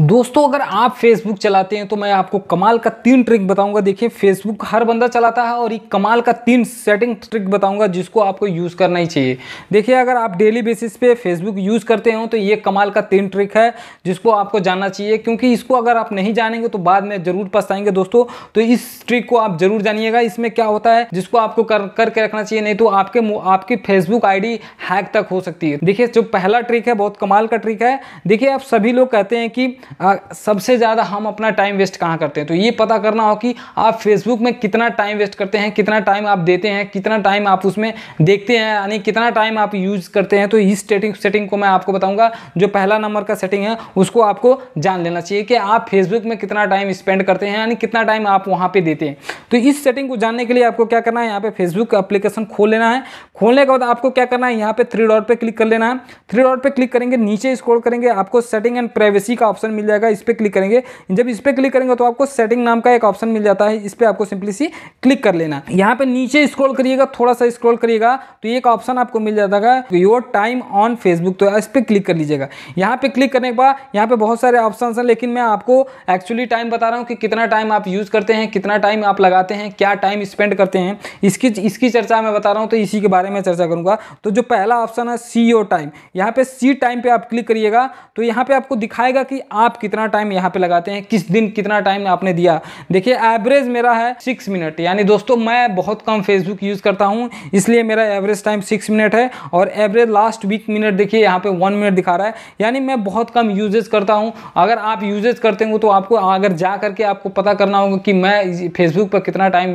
दोस्तों अगर आप फेसबुक चलाते हैं तो मैं आपको कमाल का तीन ट्रिक बताऊंगा देखिए फेसबुक हर बंदा चलाता है और ये कमाल का तीन सेटिंग ट्रिक बताऊंगा जिसको आपको यूज़ करना ही चाहिए देखिए अगर आप डेली बेसिस पे फेसबुक यूज़ करते हो तो ये कमाल का तीन ट्रिक है जिसको आपको जानना चाहिए क्योंकि इसको अगर आप नहीं जानेंगे तो बाद में ज़रूर पछताएंगे दोस्तों तो इस ट्रिक को आप ज़रूर जानिएगा इसमें क्या होता है जिसको आपको कर करके रखना चाहिए नहीं तो आपके आपकी फेसबुक आई हैक तक हो सकती है देखिए जो पहला ट्रिक है बहुत कमाल का ट्रिक है देखिए आप सभी लोग कहते हैं कि सबसे ज़्यादा हम अपना टाइम वेस्ट कहाँ करते हैं तो ये पता करना हो कि आप फेसबुक में कितना टाइम वेस्ट करते हैं कितना टाइम आप देते हैं कितना टाइम आप उसमें देखते हैं यानी कितना टाइम आप यूज़ करते हैं तो इस सेटिंग को मैं आपको बताऊँगा जो पहला नंबर का सेटिंग है उसको आपको जान लेना चाहिए कि आप फेसबुक में कितना टाइम स्पेंड करते हैं यानी कितना टाइम आप वहाँ पर देते हैं तो इस सेटिंग को जानने के लिए आपको क्या करना है यहाँ पर फेसबुक अप्लीकेशन खोल लेना है खोलने के बाद आपको क्या करना है यहाँ पर थ्री डॉट पर क्लिक कर लेना है थ्री डॉट पर क्लिक करेंगे नीचे स्क्रॉल करेंगे आपको सेटिंग एंड प्राइवेसी का ऑप्शन मिल जाएगा इस पर क्लिक करेंगे जब इस पर क्लिक करेंगे तो आपको सेटिंग नाम का एक ऑप्शन मिल जाता है इस पर आपको सिंपली सी क्लिक कर लेना यहाँ पे नीचे स्क्रॉल करिएगा थोड़ा सा स्क्रॉल करिएगा तो एक ऑप्शन आपको मिल जाता है योर टाइम ऑन फेसबुक तो इस पर क्लिक कर लीजिएगा यहाँ पे क्लिक करने के बाद यहाँ पे बहुत सारे ऑप्शन हैं लेकिन मैं आपको एक्चुअली टाइम बता रहा हूँ कि कितना टाइम आप यूज़ करते हैं कितना टाइम आप लगाते हैं क्या टाइम स्पेंड करते हैं इसकी इसकी चर्चा मैं बता रहा हूँ तो इसी के बारे में चर्चा करूँगा तो जो पहला ऑप्शन है सी योर टाइम यहाँ पे सी टाइम पे आप क्लिक करिएगा तो यहाँ पे आपको दिखाएगा कि आप कितना टाइम यहाँ पे लगाते हैं किस दिन कितना टाइम आपने दिया देखिए एवरेज मेरा है सिक्स मिनट यानी दोस्तों मैं बहुत कम फेसबुक यूज़ करता हूँ इसलिए मेरा एवरेज टाइम सिक्स मिनट है और एवरेज लास्ट वीक मिनट देखिए यहाँ पे वन मिनट दिखा रहा है यानी मैं बहुत कम यूजेज करता हूँ अगर आप यूजेज करते हो तो आपको अगर जा करके आपको पता करना होगा कि मैं फेसबुक पर कितना टाइम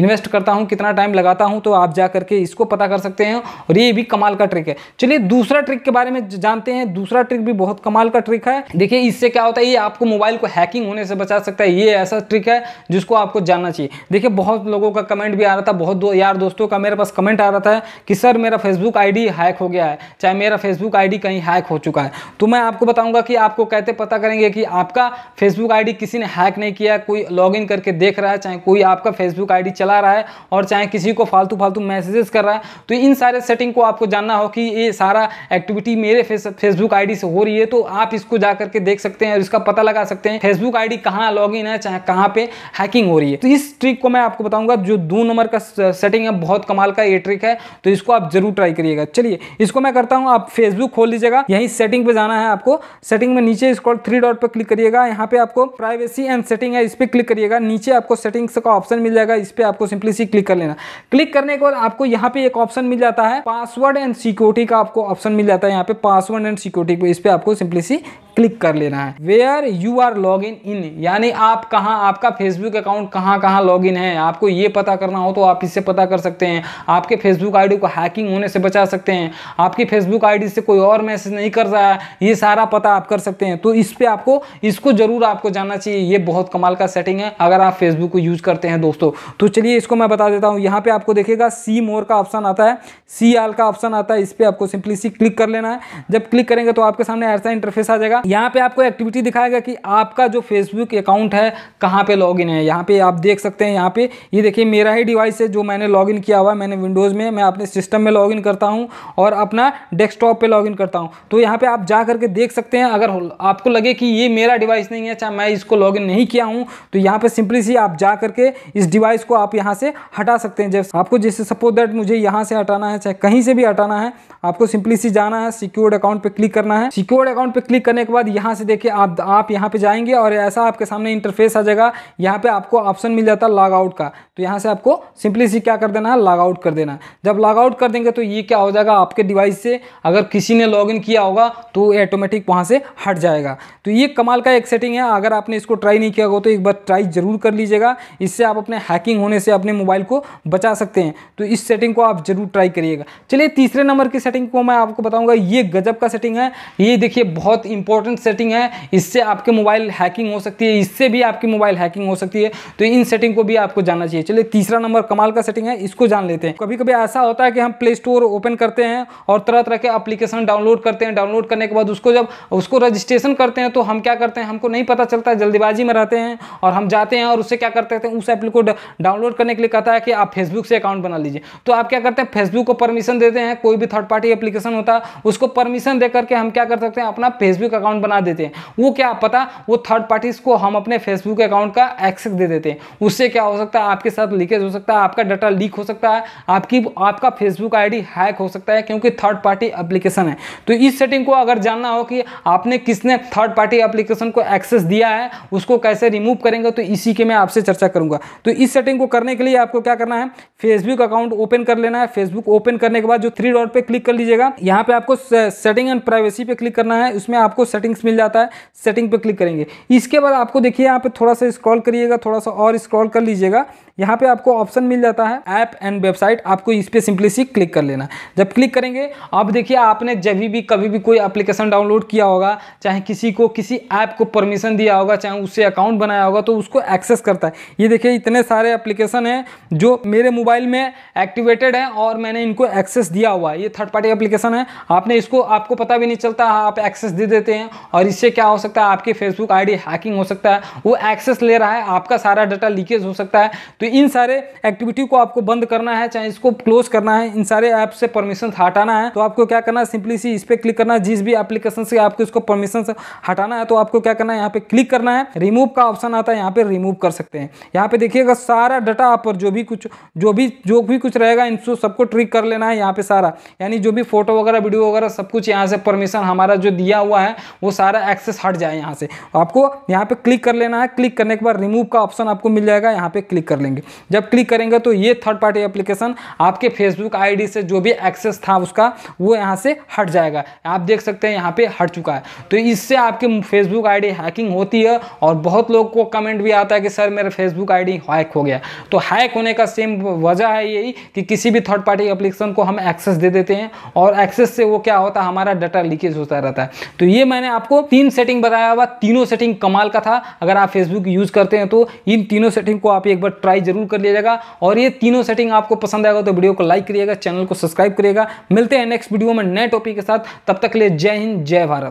इन्वेस्ट करता हूँ कितना टाइम लगाता हूँ तो आप जा करके इसको पता कर सकते हैं और ये भी कमाल का ट्रिक है चलिए दूसरा ट्रिक के बारे में जानते हैं दूसरा ट्रिक भी बहुत कमाल का ट्रिक है देखिए इससे क्या होता है ये आपको मोबाइल को हैकिंग होने से बचा सकता है ये ऐसा ट्रिक है जिसको आपको जानना चाहिए देखिए बहुत लोगों का कमेंट भी आ रहा था बहुत दो यार दोस्तों का मेरे पास कमेंट आ रहा था कि सर मेरा फेसबुक आईडी हैक हो गया है चाहे मेरा फेसबुक आईडी कहीं हैक हो चुका है तो मैं आपको बताऊंगा कि आपको कहते पता करेंगे कि आपका फेसबुक आई किसी ने हैक नहीं किया कोई लॉग करके देख रहा है चाहे कोई आपका फेसबुक आई चला रहा है और चाहे किसी को फालतू फालतू मैसेजेस कर रहा है तो इन सारे सेटिंग को आपको जानना हो कि ये सारा एक्टिविटी मेरे फेसबुक आईडी से हो रही है तो आप इसको जा करके देख सकते सकते हैं और इसका पता लगा सकते हैं फेसबुक आईडी कहाँ लॉग है चाहे कहाँ पे हैकिंग हो रही है तो इस ट्रिक को मैं आपको बताऊंगा जो दो नंबर का सेटिंग है बहुत कमाल का ये ट्रिक है तो इसको आप जरूर ट्राई करिएगा चलिए इसको मैं करता हूँ आप फेसबुक खोल लीजिएगा यही सेटिंग पे जाना है आपको सेटिंग में नीचे इसको थ्री डॉट पर क्लिक करिएगा यहाँ पे आपको प्राइवेसी एंड सेटिंग है इस पर क्लिक करिएगा नीचे आपको सेटिंग्स का ऑप्शन मिल जाएगा इस पर आपको सिंपली सी क्लिक कर लेना क्लिक करने के बाद आपको यहाँ पे एक ऑप्शन मिल जाता है पासवर्ड एंड सिक्योरिटी का आपको ऑप्शन मिल जाता है यहाँ पे पासवर्ड एंड सिक्योरिटी इस पर आपको सिंपली सी क्लिक कर लेना है where you are log in in यानी आप कहाँ आपका फेसबुक अकाउंट कहाँ कहाँ लॉग इन है आपको ये पता करना हो तो आप इससे पता कर सकते हैं आपके फेसबुक आईडी को हैकिंग होने से बचा सकते हैं आपकी फेसबुक आईडी से कोई और मैसेज नहीं कर रहा है ये सारा पता आप कर सकते हैं तो इस पर आपको इसको ज़रूर आपको जानना चाहिए ये बहुत कमाल का सेटिंग है अगर आप फेसबुक को यूज़ करते हैं दोस्तों तो चलिए इसको मैं बता देता हूँ यहाँ पर आपको देखेगा सी मोर का ऑप्शन आता है सी आल का ऑप्शन आता है इस पर आपको सिंपली सी क्लिक कर लेना है जब क्लिक करेंगे तो आपके सामने ऐसा इंटरफेस आ जाएगा यहाँ पे आपको एक्टिविटी दिखाएगा कि आपका जो फेसबुक अकाउंट है कहाँ पे लॉगिन है यहाँ पे आप देख सकते हैं यहाँ पे ये देखिए मेरा ही डिवाइस है जो मैंने लॉगिन किया हुआ है मैंने विंडोज़ में मैं अपने सिस्टम में लॉगिन करता हूँ और अपना डेस्कटॉप पर लॉगिन करता हूँ तो यहाँ पर आप जा करके देख सकते हैं अगर आपको लगे कि ये मेरा डिवाइस नहीं है चाहे मैं इसको लॉगिन नहीं किया हूँ तो यहाँ पर सिंपली सी आप जा करके इस डिवाइस को आप यहाँ से हटा सकते हैं जैसे आपको जैसे सपोज दैट मुझे यहाँ से हटाना है चाहे कहीं से भी हटाना है आपको सिंपली सी जाना है सिक्योर्ड अकाउंट पर क्लिक करना है सिक्योर्ड अकाउंट पर क्लिक करने के बाद यहाँ से देखिए आप आप यहाँ पे जाएंगे और ऐसा आपके सामने इंटरफेस आ जाएगा यहाँ पे आपको ऑप्शन मिल जाता है लॉग आउट का तो यहाँ से आपको सिंपली सी क्या कर देना है लॉग आउट कर देना जब लॉग आउट कर देंगे तो ये क्या हो जाएगा आपके डिवाइस से अगर किसी ने लॉग किया होगा तो ऑटोमेटिक वहाँ से हट जाएगा तो ये कमाल का एक सेटिंग है अगर आपने इसको ट्राई नहीं किया हो तो एक बार ट्राई ज़रूर कर लीजिएगा इससे आप अपने हैकिंग होने से अपने मोबाइल को बचा सकते हैं तो इस सेटिंग को आप ज़रूर ट्राई करिएगा चलिए तीसरे नंबर की सेटिंग को मैं आपको बताऊँगा ये गजब का सेटिंग है ये देखिए बहुत इंपॉर्टेंट इंपॉर्टेंट सेटिंग है इससे आपके मोबाइल हैकिंग हो सकती है इससे भी आपकी मोबाइल हैकिंग हो सकती है तो इन सेटिंग को भी आपको जानना चाहिए चलिए तीसरा नंबर कमाल का सेटिंग है इसको जान लेते हैं कभी कभी ऐसा होता है कि हम प्ले स्टोर ओपन करते हैं और तरह तरह के अप्लीकेशन डाउनलोड करते हैं डाउनलोड करने के बाद उसको जब उसको रजिस्ट्रेशन करते हैं तो हम क्या करते हैं हमको नहीं पता चलता जल्दीबाजी में रहते हैं और हम जाते हैं और उससे क्या करते हैं उस एप्ली को डाउनलोड करने के लिए कहता है कि आप फेसबुक से अकाउंट बना लीजिए तो आप क्या करते हैं फेसबुक को परमिशन देते हैं कोई भी थर्ड पार्टी एप्लीकेशन होता है उसको परमिशन देकर के हम क्या कर सकते हैं अपना फेसबुक अकाउंट अकाउंट बना देते हैं वो क्या पता वो थर्ड पार्टीज को हम अपने फेसबुक अकाउंट का एक्सेस दे देते हैं उससे क्या हो सकता है आपके साथ लीकेज हो सकता है आपका डाटा लीक हो सकता है आपकी आपका फेसबुक आईडी हैक हो सकता है क्योंकि थर्ड पार्टी एप्लीकेशन है तो इस सेटिंग को अगर जानना हो कि आपने किसने थर्ड पार्टी एप्लीकेशन को एक्सेस दिया है उसको कैसे रिमूव करेंगे तो इसी के मैं आपसे चर्चा करूंगा तो इस सेटिंग को करने के लिए आपको क्या करना है फेसबुक अकाउंट ओपन कर लेना है फेसबुक ओपन करने के बाद जो थ्री डॉट पे क्लिक कर लीजिएगा यहाँ पे आपको सेटिंग एंड प्राइवेसी पे क्लिक करना है उसमें आपको सेटिंग्स मिल जाता है सेटिंग पर क्लिक करेंगे इसके बाद आपको देखिए यहाँ पर थोड़ा सा स्क्रॉल करिएगा थोड़ा सा और स्क्रॉल कर लीजिएगा यहाँ पे आपको ऑप्शन मिल जाता है ऐप एंड वेबसाइट आपको इस पर सिंपली सी क्लिक कर लेना जब क्लिक करेंगे आप देखिए आपने जब भी कभी भी कोई एप्लीकेशन डाउनलोड किया होगा चाहे किसी को किसी ऐप को परमिशन दिया होगा चाहे उससे अकाउंट बनाया होगा तो उसको एक्सेस करता है ये देखिए इतने सारे एप्लीकेशन हैं जो मेरे मोबाइल में एक्टिवेटेड है और मैंने इनको एक्सेस दिया हुआ है ये थर्ड पार्टी एप्लीकेशन है आपने इसको आपको पता भी नहीं चलता आप एक्सेस दे देते हैं और इससे क्या हो सकता है आपके फेसबुक आई हैकिंग हो सकता है वो एक्सेस ले रहा है आपका सारा डाटा लीकेज हो सकता है तो इन सारे एक्टिविटी को आपको बंद करना है चाहे इसको क्लोज करना है इन सारे ऐप से परमिशन हटाना है तो आपको क्या करना है सिंपली सी इस पर क्लिक करना है जिस भी एप्लीकेशन से आपको इसको परमिशन हटाना है तो आपको क्या करना है यहाँ पे क्लिक करना है रिमूव का ऑप्शन आता है यहाँ पे रिमूव कर सकते हैं यहाँ पे देखिएगा सारा डाटा आप पर जो भी कुछ जो भी जो भी कुछ रहेगा इन सबको ट्रिक कर लेना है यहाँ पे सारा यानी जो भी फोटो वगैरह वीडियो वगैरह सब कुछ यहाँ से परमिशन हमारा जो दिया हुआ है वो सारा एक्सेस हट जाए यहाँ से आपको यहाँ पे क्लिक कर लेना है क्लिक करने के बाद रिमूव का ऑप्शन आपको मिल जाएगा यहाँ पे क्लिक कर लेंगे करेंगे जब क्लिक करेंगे तो ये थर्ड पार्टी एप्लीकेशन आपके फेसबुक आईडी से जो भी एक्सेस था उसका वो यहाँ से हट जाएगा आप देख सकते हैं यहाँ पे हट चुका है तो इससे आपके फेसबुक आईडी हैकिंग होती है और बहुत लोग को कमेंट भी आता है कि सर मेरा फेसबुक आई हैक हो गया तो हैक होने का सेम वजह है यही कि किसी भी थर्ड पार्टी एप्लीकेशन को हम एक्सेस दे देते हैं और एक्सेस से वो क्या होता है हमारा डाटा लीकेज होता रहता है तो ये मैंने आपको तीन सेटिंग बताया हुआ तीनों सेटिंग कमाल का था अगर आप फेसबुक यूज़ करते हैं तो इन तीनों सेटिंग को आप एक बार ट्राई ट्राई जरूर कर लिया और ये तीनों सेटिंग आपको पसंद आएगा तो वीडियो को लाइक करिएगा चैनल को सब्सक्राइब करिएगा मिलते हैं नेक्स्ट वीडियो में नए टॉपिक के साथ तब तक के लिए जय हिंद जय भारत